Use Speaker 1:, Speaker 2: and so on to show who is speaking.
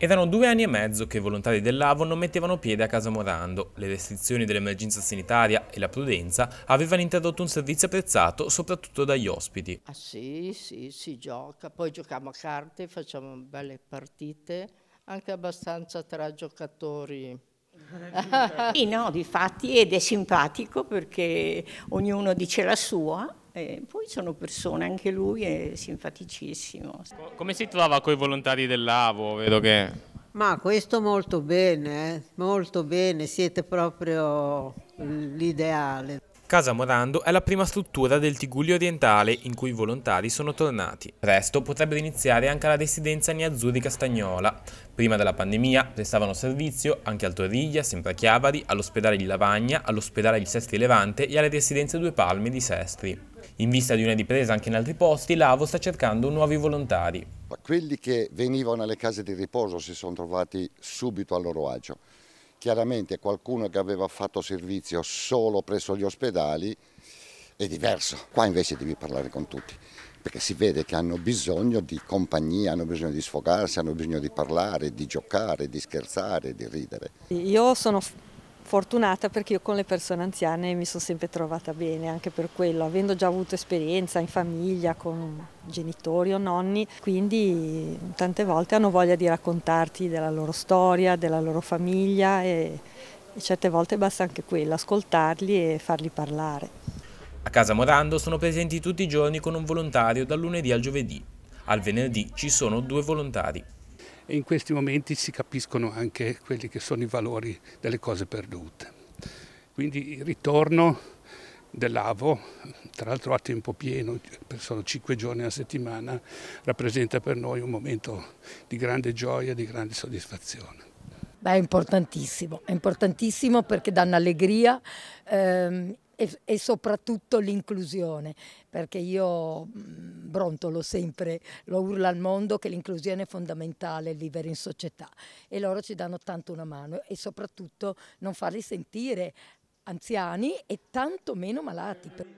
Speaker 1: Erano due anni e mezzo che i volontari dell'Avo non mettevano piede a casa Morando. Le restrizioni dell'emergenza sanitaria e la prudenza avevano introdotto un servizio apprezzato soprattutto dagli ospiti. Ah
Speaker 2: sì, sì, si gioca, poi giochiamo a carte, facciamo belle partite, anche abbastanza tra giocatori. sì, no, di fatti ed è simpatico perché ognuno dice la sua e poi sono persone, anche lui è simpaticissimo.
Speaker 1: Come si trova con i volontari dell'AVO? Vedo che...
Speaker 2: Ma questo molto bene, eh, molto bene, siete proprio l'ideale.
Speaker 1: Casa Morando è la prima struttura del Tiguglio orientale in cui i volontari sono tornati. Presto potrebbero iniziare anche la residenza Niazzurri Castagnola. Prima della pandemia prestavano servizio anche al Torriglia, sempre a Chiavari, all'ospedale di Lavagna, all'ospedale di Sestri Levante e alle residenze Due Palme di Sestri. In vista di una ripresa anche in altri posti, Lavo sta cercando nuovi volontari.
Speaker 3: Quelli che venivano alle case di riposo si sono trovati subito al loro agio. Chiaramente qualcuno che aveva fatto servizio solo presso gli ospedali è diverso. Qua invece devi parlare con tutti, perché si vede che hanno bisogno di compagnia, hanno bisogno di sfogarsi, hanno bisogno di parlare, di giocare, di scherzare, di ridere.
Speaker 4: Io sono fortunata perché io con le persone anziane mi sono sempre trovata bene, anche per quello, avendo già avuto esperienza in famiglia con genitori o nonni, quindi tante volte hanno voglia di raccontarti della loro storia, della loro famiglia e, e certe volte basta anche quello, ascoltarli e farli parlare.
Speaker 1: A Casa Morando sono presenti tutti i giorni con un volontario dal lunedì al giovedì. Al venerdì ci sono due volontari
Speaker 4: e in questi momenti si capiscono anche quelli che sono i valori delle cose perdute. Quindi il ritorno dell'Avo, tra l'altro a tempo pieno, sono cinque giorni alla settimana, rappresenta per noi un momento di grande gioia, di grande soddisfazione.
Speaker 2: Beh, è importantissimo, è importantissimo perché danno allegria ehm, e, e, soprattutto l'inclusione, perché io Brontolo sempre lo urla al mondo che l'inclusione è fondamentale, vivere in società e loro ci danno tanto una mano e soprattutto non farli sentire anziani e tanto meno malati.